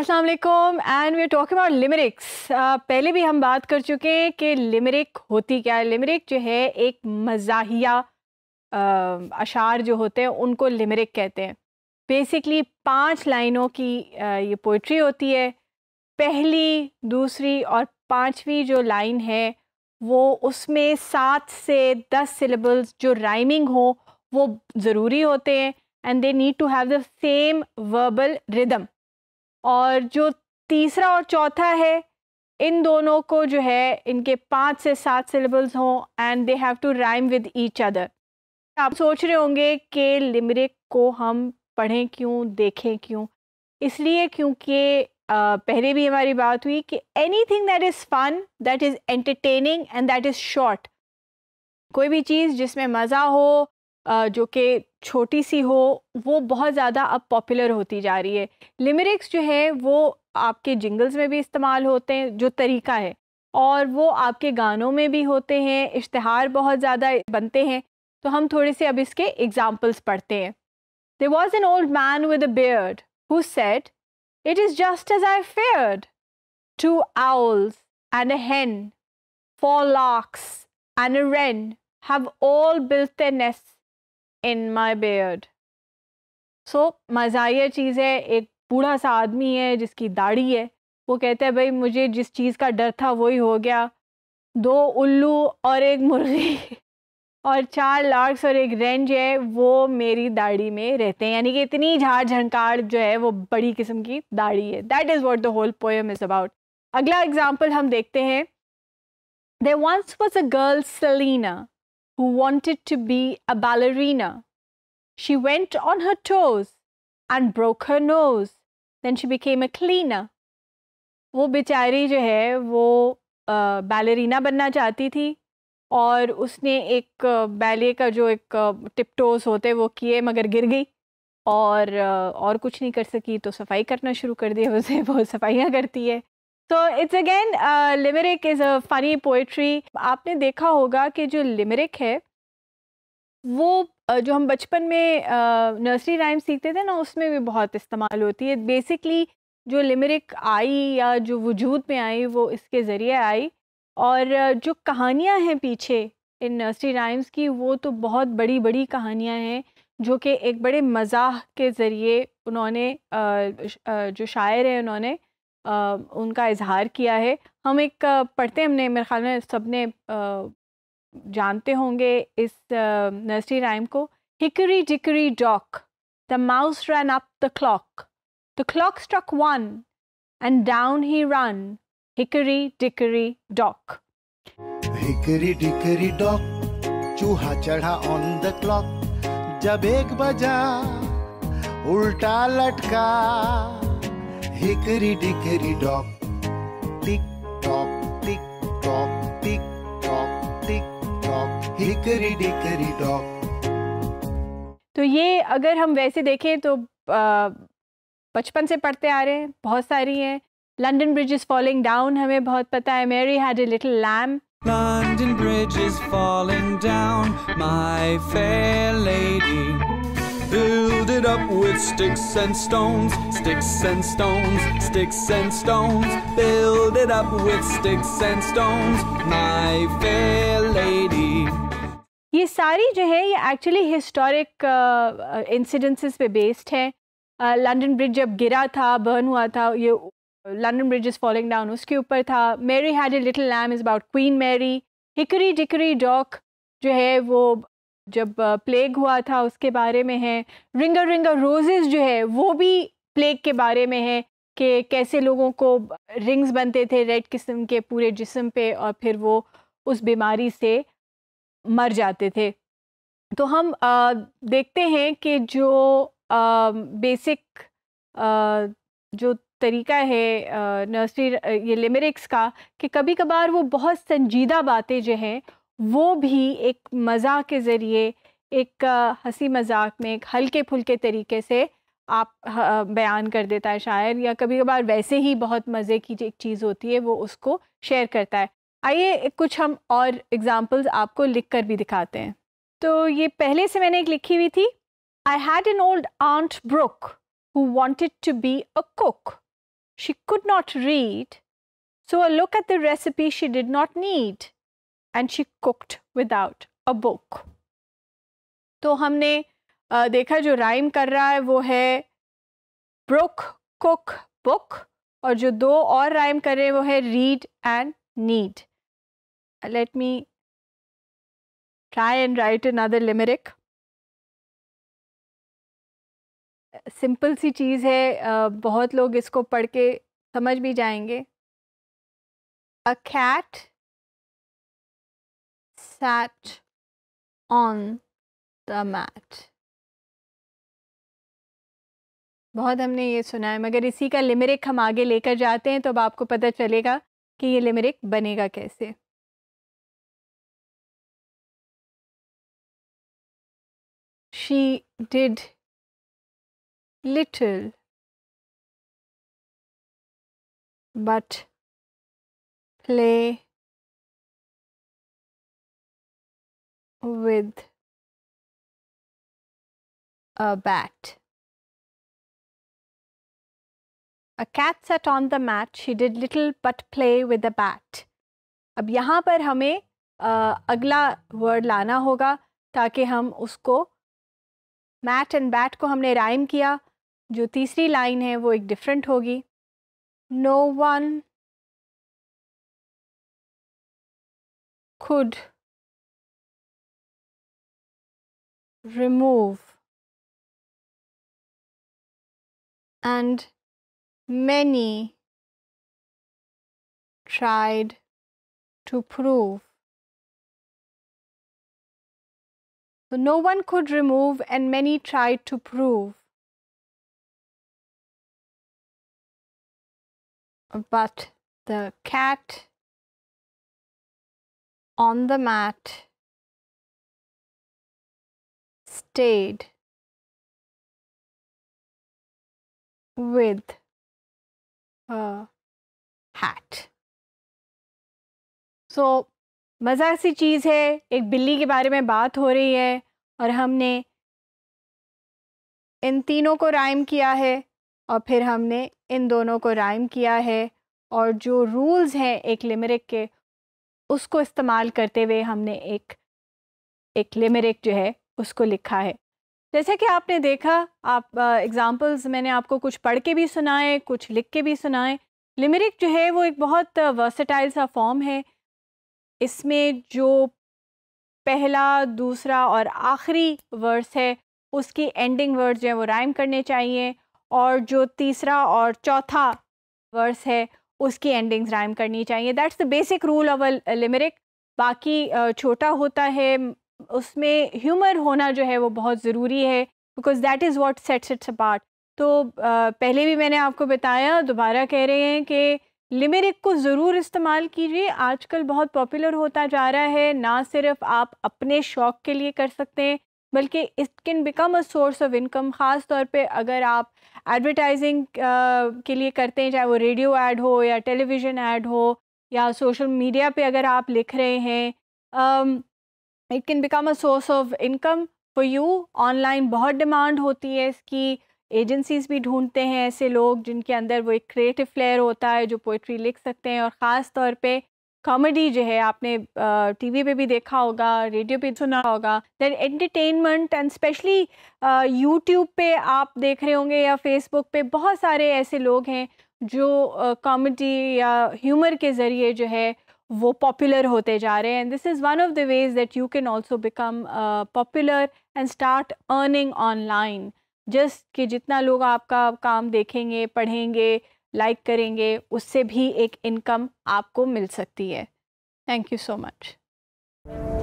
अस्सलाम वालेकुम and we are talking about limericks पहले भी हम बात कर चुके हैं कि लिमरिक होती क्या है लिमरिक जो है एक मजाहिया अशार जो होते हैं उनको लिमरिक कहते हैं बेसिकली पांच लाइनों की आ, ये पोइट्री होती है पहली दूसरी और पांचवी जो लाइन है वो उसमें सात से दस सिलेबल्स जो राइमिंग हो वो ज़रूरी होते हैं and they need to have the same verbal rhythm और जो तीसरा और चौथा है इन दोनों को जो है इनके पाँच से सात सिलेबल्स हों and they have to rhyme with each other आप सोच रहे होंगे कि लिमरिक को हम पढ़ें क्यों देखें क्यों इसलिए क्योंकि पहले भी हमारी बात हुई कि anything that is fun that is entertaining and that is short कोई भी चीज़ जिसमें मज़ा हो जो कि छोटी सी हो वो बहुत ज़्यादा अब पॉपुलर होती जा रही है लिमरिक्स जो है वो आपके जिंगल्स में भी इस्तेमाल होते हैं जो तरीका है और वो आपके गानों में भी होते हैं इश्तहार बहुत ज़्यादा बनते हैं तो हम थोड़े से अब इसके एग्ज़ाम्पल्स पढ़ते हैं there was an old man with a beard who said it is just as I feared two owls and a hen, four larks and a wren have all built in my beard so मजा चीज़ है एक बूढ़ा सा आदमी है जिसकी दाढ़ी है वो कहता है भाई मुझे जिस चीज़ का डर था वही हो गया दो उल्लू और एक मुर्गी और चार लार्क्स और एक रेंज है वो मेरी दाढ़ी में रहते हैं यानी कि इतनी झाड़ झंकार जो है वो बड़ी किस्म की दाढ़ी है that is what the whole poem is about अगला एग्जाम्पल हम देखते हैं there once was a girl Selina who wanted to be a ballerina. She went on her toes and broke her nose. Then she became a cleaner. वो बेचारी जो है वो ballerina बनना चाहती थी और उसने एक बैले का जो एक टिपटोस होते वो किए मगर गिर गई और और कुछ नहीं कर सकी तो सफाई करना शुरू कर दिया उसे वो सफाइयाँ करती है तो it's again limerick is a funny poetry आपने देखा होगा कि जो लिमरिक है वो जो हम बचपन में नर्सरी राइम सीखते थे ना उसमें भी बहुत इस्तेमाल होती है बेसिकली जो लिमरिक आई या जो वजूद में आई वो इसके ज़रिए आई और जो कहानियाँ हैं पीछे इन नर्सरी राइम्स की वो तो बहुत बड़ी बड़ी कहानियाँ हैं जो कि एक बड़े मज़ाक के ज़रिए उन्होंने जो शायर हैं उन्होंने उनका इजहार किया है हम एक पढ़ते हमने मेरे ख्याल में सबने जानते होंगे इस नर्सरी राइम को hickory dickory dock the mouse run up the clock the clock struck one and down he run hickory dickory dock hickory dickory dock चूहा चढ़ा ऑन द क्लॉक जब एक बजा उल्टा लटका hickory dickory dock tick tock tick tock tick tock tick tock hickory dickory dock तो ये अगर हम वैसे देखें तो बचपन से पढ़ते आ रहे हैं बहुत सारी हैं London bridge is falling down हमें बहुत पता है Mary had a little lamb London bridge is falling down, my fair lady. Build it up with sticks and stones. Sticks and stones, sticks and stones, Build it up with sticks and stones, my fair lady. ये सारी जो है ये actually historic uh, uh, incidences पे based हैं. Uh, London Bridge जब गिरा था, burn हुआ था, ये London Bridge is falling down उसके ऊपर था. Mary had a little lamb is about Queen Mary. Hickory Dickory Dock जो है वो जब प्लेग हुआ था उसके बारे में है रिंगर रिंगर रोजेज जो है वो भी प्लेग के बारे में है कि कैसे लोगों को रिंग्स बनते थे रेड किस्म के पूरे जिस्म पे और फिर वो उस बीमारी से मर जाते थे तो हम आ, देखते हैं कि जो आ, बेसिक आ, जो तरीका है नर्सरी ये लिमरिक्स का कि कभी कभार वो बहुत संजीदा बातें जो हैं वो भी एक मज़ाक के ज़रिए एक हंसी मजाक में एक हल्के फुलके तरीके से आप बयान कर देता है शायर या कभी कभार वैसे ही बहुत मज़े की एक चीज़ होती है वो उसको शेयर करता है आइए कुछ हम और एग्ज़ाम्पल्स आपको लिख कर भी दिखाते हैं तो ये पहले से मैंने एक लिखी हुई थी I had an old aunt Brook who wanted to be a cook she could not read so a look at the recipe she did not need and she cooked without a book तो हमने देखा जो rhyme कर रहा है वो है book cook book और जो दो और राइम कर रहे हैं वो है read and need let me try and write another limerick simple सी चीज़ है बहुत लोग इसको पढ़ के समझ भी जाएंगे a cat sat on the mat. बहुत हमने ये सुना है मगर इसी का लिमरिक हम आगे लेकर जाते हैं तो अब आपको पता चलेगा कि ये लिमरिक बनेगा कैसे She did little but play with a bat. A cat sat on the mat. She did little but play with the bat. अब यहाँ पर हमें uh, अगला वर्ड लाना होगा ताकि हम उसको मैट एंड बैट को हमने राइम किया जो तीसरी लाइन है वो एक डिफरेंट होगी no one could remove and many tried to prove. So no one could remove and many tried to prove. But the cat on the mat stayed with a hat. so, मज़ा सी चीज़ है एक बिल्ली के बारे में बात हो रही है और हमने इन तीनों को राइम किया है और फिर हमने इन दोनों को राइम किया है और जो रूल्स हैं एक लिमरिक के उसको इस्तेमाल करते हुए हमने एक एक लिमरिक जो है उसको लिखा है जैसे कि आपने देखा आप एग्ज़ाम्पल्स मैंने आपको कुछ पढ़ के भी सुनाए कुछ लिख के भी सुनाए लिमरिक जो है वो एक बहुत वर्सेटाइल सा फॉर्म है इसमें जो पहला दूसरा और आखिरी वर्स है उसकी एंडिंग वर्ड्स जो है वो राइम करने चाहिए और जो तीसरा और चौथा वर्स है उसकी एंडिंग्स राइम करनी चाहिए that's the basic rule of a limerick बाकी छोटा होता है उसमें ह्यूमर होना जो है वो बहुत ज़रूरी है because that is what sets its apart तो पहले भी मैंने आपको बताया दोबारा कह रहे हैं कि लिमेरिक को ज़रूर इस्तेमाल कीजिए आजकल बहुत पॉपुलर होता जा रहा है ना सिर्फ आप अपने शौक़ के लिए कर सकते हैं बल्कि it can become a source of income ख़ास तौर पे अगर आप एडवर्टाइजिंग के लिए करते हैं चाहे वो रेडियो ऐड हो या टेलीविज़न ऐड हो या सोशल मीडिया पे अगर आप लिख रहे हैं it can become a source of income for you online बहुत डिमांड होती है इसकी एजेंसीज भी ढूंढते हैं ऐसे लोग जिनके अंदर वो एक क्रिएटिव फ्लेयर होता है जो पोइट्री लिख सकते हैं और ख़ास तौर पे कॉमेडी जो है आपने टीवी पे भी देखा होगा रेडियो पे सुना होगा then entertainment and specially YouTube पे आप देख रहे होंगे या फेसबुक पे बहुत सारे ऐसे लोग हैं जो कॉमेडी uh, या ह्यूमर के ज़रिए जो है वो पॉपुलर होते जा रहे हैं and this is one of the ways that you can also become popular and start earning online just कि जितना लोग आपका काम देखेंगे पढ़ेंगे लाइक like करेंगे उससे भी एक इनकम आपको मिल सकती है थैंक यू सो मच